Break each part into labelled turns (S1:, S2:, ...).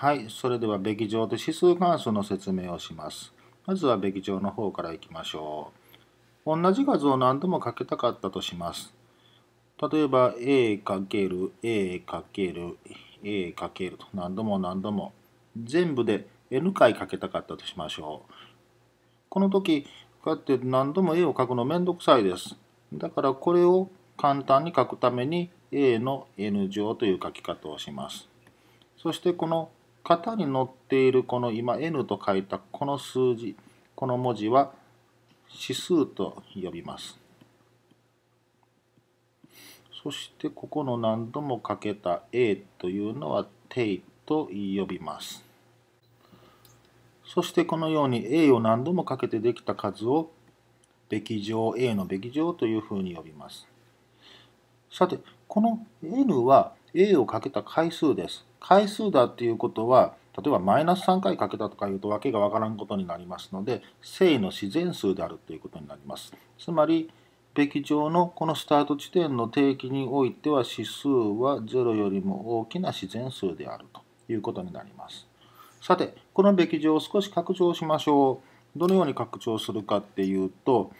S1: はい、それではべき乗と指数関数の説明をします。まずはべき乗の方からいきましょう。同じ画像を何度もかけたかったとします。例えば A×A×A× と何度も何度も全部で n 回かけたかったとしましょう。この時こうやって何度も A を書くのめんどくさいです。だからこれを簡単に書くために A の n 乗という書き方をします。そしてこの型に載っているこの今 N と書いたこの数字、この文字は指数と呼びます。そしてここの何度もかけた A というのは T と呼びます。そしてこのように A を何度もかけてできた数をべき乗 A のべき乗というふうに呼びます。さて、この N は A をかけた回数です。回数だっていうことは、例えばマイナス3回かけたとかいうと訳がわからんことになりますので、正の自然数であるということになります。つまり、き上のこのスタート地点の定義においては指数は0よりも大きな自然数であるということになります。さて、このき上を少し拡張しましょう。どのように拡張するかっていうと、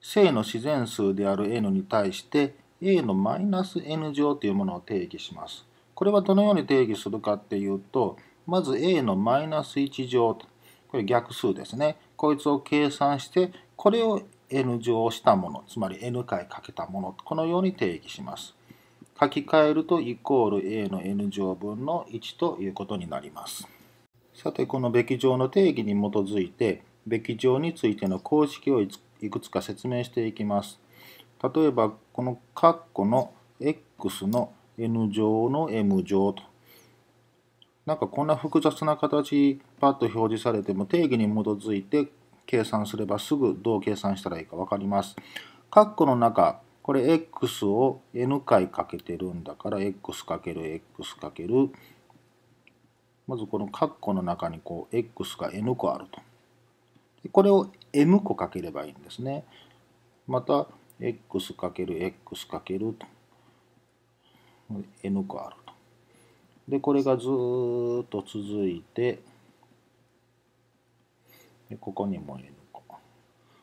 S1: 正の自然数である n に対して a のマイナス n 乗というものを定義します。これはどのように定義するかっていうと、まず a のマイナス1乗、これ逆数ですね。こいつを計算して、これを n 乗したもの、つまり n 回かけたもの、このように定義します。書き換えるとイコール a の n 乗分の1ということになります。さて、このべき乗の定義に基づいて、べき乗についての公式をいくつか説明していきます。例えばこの括弧の x の n 乗の m 乗と。なんかこんな複雑な形パッと表示されても定義に基づいて計算すればすぐどう計算したらいいか分かります。括弧の中これ x を n 回かけてるんだから x かける x かけるまずこの括弧の中にこう x が n 個あると。これを m 個かければいいんですね。また x かける x かけると n 個あると。で、これがずっと続いて、ここにも n 個。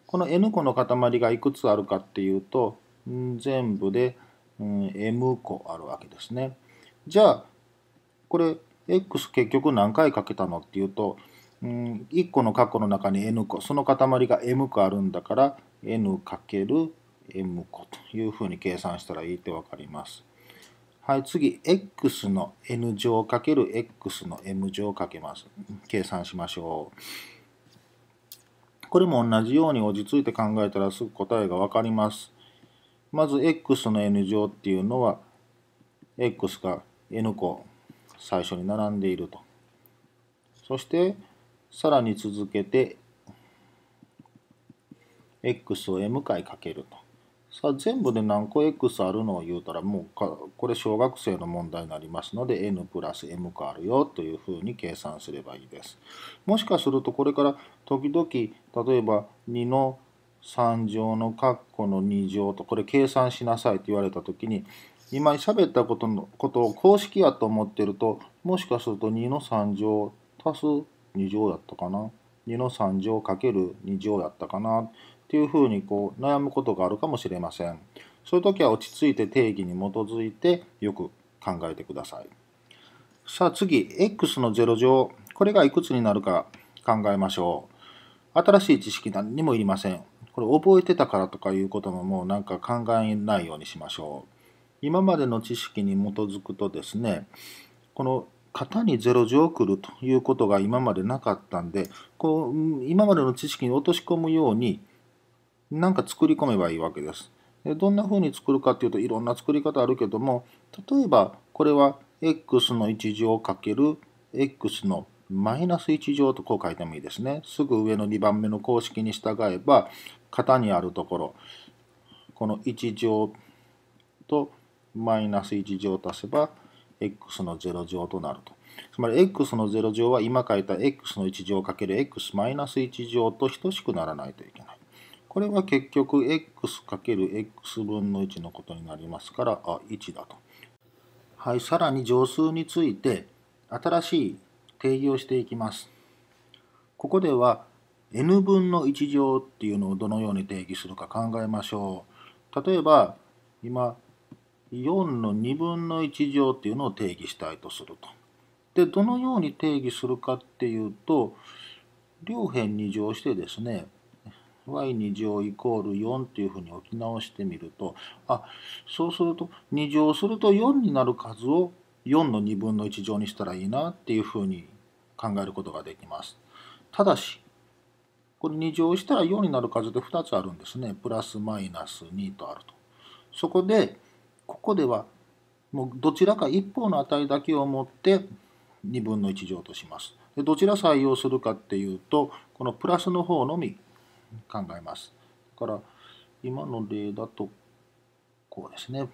S1: この n 個の塊がいくつあるかっていうと、全部で、うん、m 個あるわけですね。じゃあ、これ、x 結局何回かけたのっていうと、うん、1個の括弧の中に n 個、その塊が m 個あるんだから、n かける m 個というふうに計算したらいいって分かります。はい、次、x の n 乗 ×x の m 乗をかけます。計算しましょう。これも同じように落ち着いて考えたらすぐ答えが分かります。まず、x の n 乗っていうのは、x が n 個最初に並んでいると。そして、さらに続けて、x を m 回かけると。さあ全部で何個 x あるのを言うたらもうかこれ小学生の問題になりますので n プラス m 個あるよというふうに計算すればいいです。もしかするとこれから時々例えば2の3乗の括弧の2乗とこれ計算しなさいと言われた時に今喋ったことのことを公式やと思ってるともしかすると2の3乗足す2乗やったかな2の3乗かける2乗やったかなというふうにこう悩むことがあるかもしれません。そういう時は落ち着いて定義に基づいてよく考えてください。さあ次、x の0乗。これがいくつになるか考えましょう。新しい知識何にもいりません。これ覚えてたからとかいうことももうなんか考えないようにしましょう。今までの知識に基づくとですね、この型に0乗来るということが今までなかったんで、こう今までの知識に落とし込むようになんか作り込めばいいわけです。でどんな風に作るかっていうといろんな作り方あるけども例えばこれは x の1乗かける x のマイナス1乗とこう書いてもいいですね。すぐ上の2番目の公式に従えば型にあるところこの1乗とマイナス1乗を足せば x の0乗となると。つまり x の0乗は今書いた x の1乗かける x マイナス1乗と等しくならないといけない。これが結局 x×x 分の1のことになりますから、あ、1だと。はい、さらに乗数について新しい定義をしていきます。ここでは n 分の1乗っていうのをどのように定義するか考えましょう。例えば今4の2分の1乗っていうのを定義したいとすると。でどのように定義するかっていうと両辺に乗してですね y2 乗イコール4っていうふうに置き直してみるとあそうすると2乗すると4になる数を4の2分の1乗にしたらいいなっていうふうに考えることができます。ただしこれ2乗したら4になる数で2つあるんですね。プラスマイナス2とあると。そこでここではもうどちらか一方の値だけを持って2分の1乗とします。でどちら採用するかっていうとこのプラスの方のみ考えます。だから今の例だとこうですね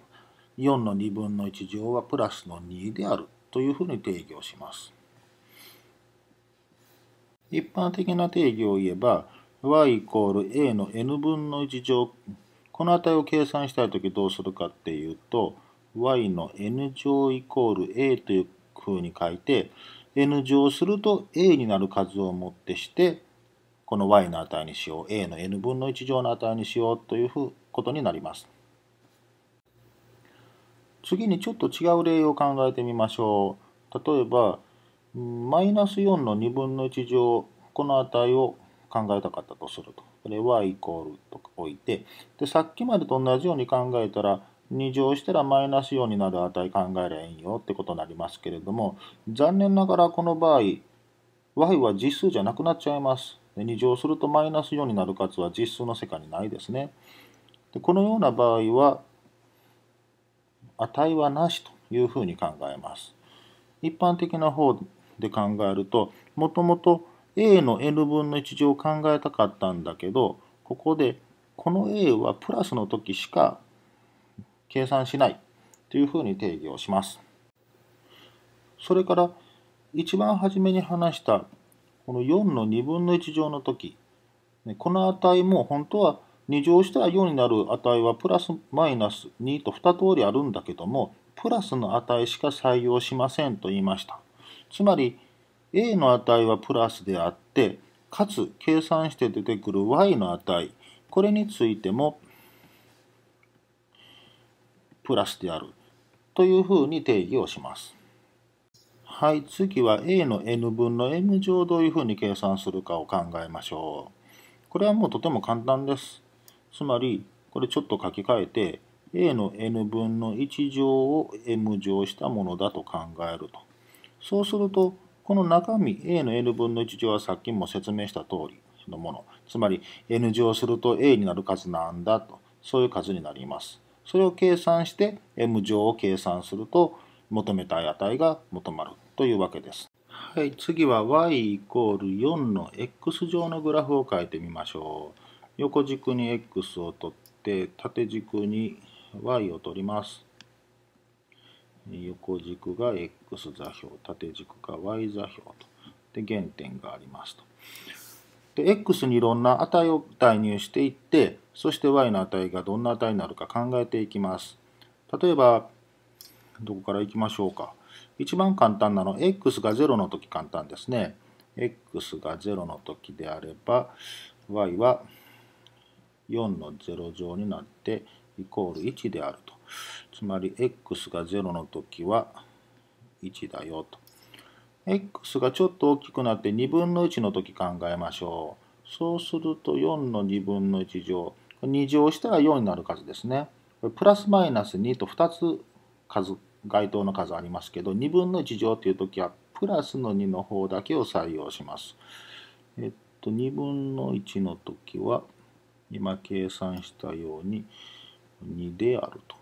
S1: 4の2分の1乗はプラスの2であるというふうに定義をします。一般的な定義を言えば y イコール a の n 分の1乗この値を計算したい時どうするかっていうと y の n 乗イコール a というふうに書いて n 乗すると a になる数をもってしてこの y の値にしよう a の n 分の1乗の値にしようというふうことになります次にちょっと違う例を考えてみましょう例えばマイナス4の2分の1乗この値を考えたかったとするとこれ y イコールと置いてでさっきまでと同じように考えたら2乗したらマイナス4になる値考えればいいよってことになりますけれども残念ながらこの場合 y は実数じゃなくなっちゃいますで2乗するとマイナス4になる数は実数の世界にないですね。でこのような場合は値はなしというふうに考えます。一般的な方で考えるともともと a の n 分の1乗を考えたかったんだけどここでこの a はプラスの時しか計算しないというふうに定義をします。それから一番初めに話したこの4の2分の1乗の時、この値も本当は2乗したら4になる値はプラスマイナス2と2通りあるんだけども、プラスの値しか採用しませんと言いました。つまり、A の値はプラスであって、かつ計算して出てくる y の値、これについてもプラスであるというふうに定義をします。はい、次は a の n 分の m 乗をどういうふうに計算するかを考えましょう。これはもうとても簡単です。つまり、これちょっと書き換えて、a の n 分の1乗を m 乗したものだと考えると。そうすると、この中身 a の n 分の1乗はさっきも説明した通りのもの。つまり、n 乗すると a になる数なんだと。そういう数になります。それを計算して m 乗を計算すると求めた値が求まるというわけです。はい、次は y イコール4の x 乗のグラフを書いてみましょう。横軸に x を取って縦軸に y を取ります。横軸が x 座標縦軸が y 座標とで原点がありますと。で x にいろんな値を代入していってそして y の値がどんな値になるか考えていきます。例えばどこから行きましょうか。一番簡単なの、x が0の時簡単ですね。x が0の時であれば、y は4の0乗になって、イコール1であると。つまり、x が0の時は1だよと。x がちょっと大きくなって2分の1の時考えましょう。そうすると4の2分の1乗。2乗したら4になる数ですね。プラスマイナス2と2つ数、該当の数ありますけど、2分の1乗という時は、プラスの2の方だけを採用します。えっと、2分の1の時は、今計算したように2であると。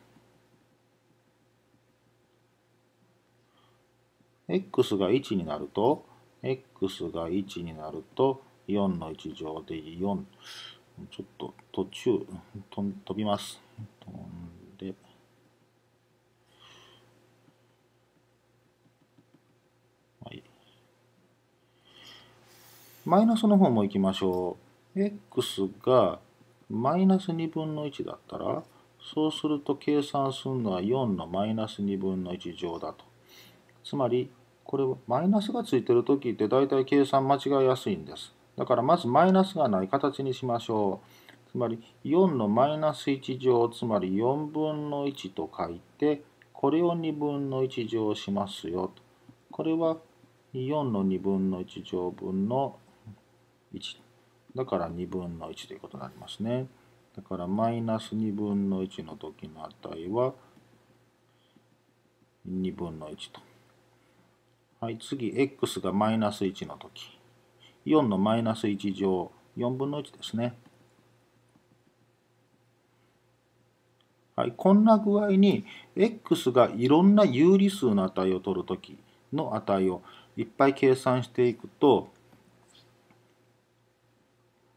S1: x が1になると、x が1になると、4の1乗で4。ちょっと途中飛びます。マイナスの方も行きましょう。x がマイナス2分の1だったら、そうすると計算するのは4のマイナス2分の1乗だと。つまり、これマイナスがついてる時って大体計算間違いやすいんです。だからまずマイナスがない形にしましょう。つまり4のマイナス1乗、つまり4分の1と書いて、これを2分の1乗しますよと。これは4の2分の1乗分の1。だから2分の1ということになりますね。だからマイナス2分の1の時の値は2分の1と。はい、次、x がマイナス1の時。4のマイナス1乗、4分の1ですね。はい、こんな具合に x がいろんな有理数の値を取る時の値をいっぱい計算していくと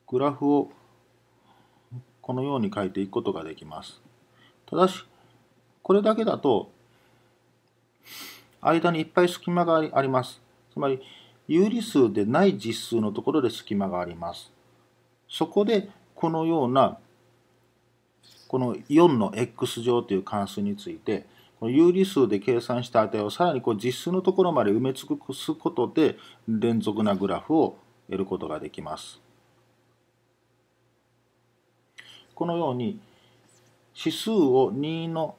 S1: グラフをこのように書いていくことができます。ただし、これだけだと、間にいっぱい隙間があります。つまり、有理数でない実数のところで隙間があります。そこで、このような、この4の x 乗という関数について、この有理数で計算した値をさらにこう実数のところまで埋め尽くすことで、連続なグラフを得ることができます。このように指数を2の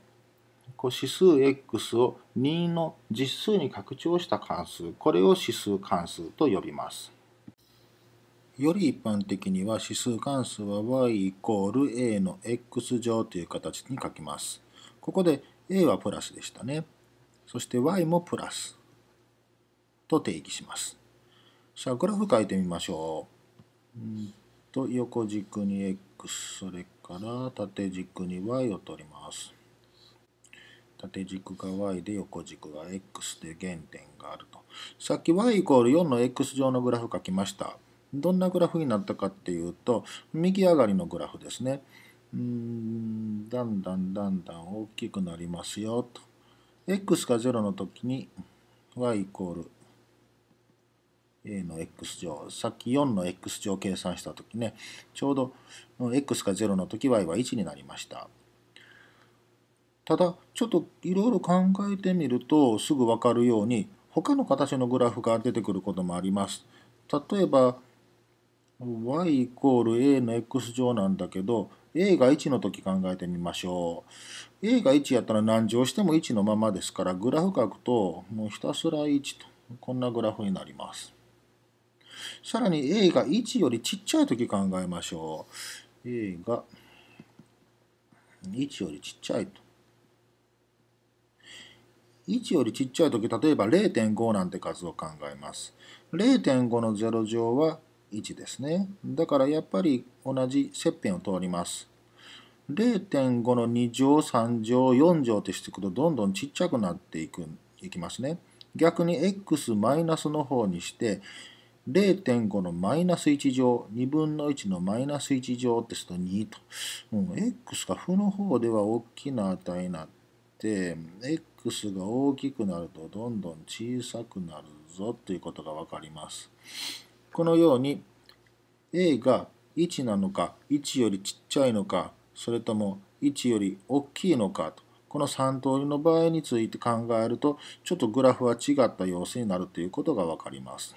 S1: こう指数 x を2の実数に拡張した関数これを指数関数と呼びます。より一般的には指数関数は y イコール a の x 乗という形に書きます。ここで a はプラスでしたね。そして y もプラスと定義します。さあグラフ書いてみましょう。と横軸に x それから縦軸に y を取ります縦軸が y で横軸が x で原点があるとさっき y イコール4の x 上のグラフ書きましたどんなグラフになったかっていうと右上がりのグラフですねうんだんだんだんだん大きくなりますよと x が0の時に y イコール a の x 乗さっき4の x 乗計算した時ねちょうど x が0の時 y は1になりましたただちょっといろいろ考えてみるとすぐ分かるように他の形のグラフが出てくることもあります例えば y イコール a の x 乗なんだけど a が1の時考えてみましょう a が1やったら何乗しても1のままですからグラフ書くともうひたすら1とこんなグラフになりますさらに a が1よりちっちゃい時考えましょう。a が1よりちっちゃいと。1よりちっちゃい時、例えば0.5なんて数を考えます。0.5の0乗は1ですね。だからやっぱり同じ切片を通ります。0.5の2乗、3乗、4乗ってしていくとどんどんちっちゃくなっていくいきますね。逆に x マイナスの方にして0.5のマイナス1乗、2分の1のマイナス1乗ってすと2と。うん、x が負の方では大きな値になって、x が大きくなるとどんどん小さくなるぞということが分かります。このように a が1なのか、1よりちっちゃいのか、それとも1より大きいのかと。この3通りの場合について考えると、ちょっとグラフは違った様子になるということが分かります。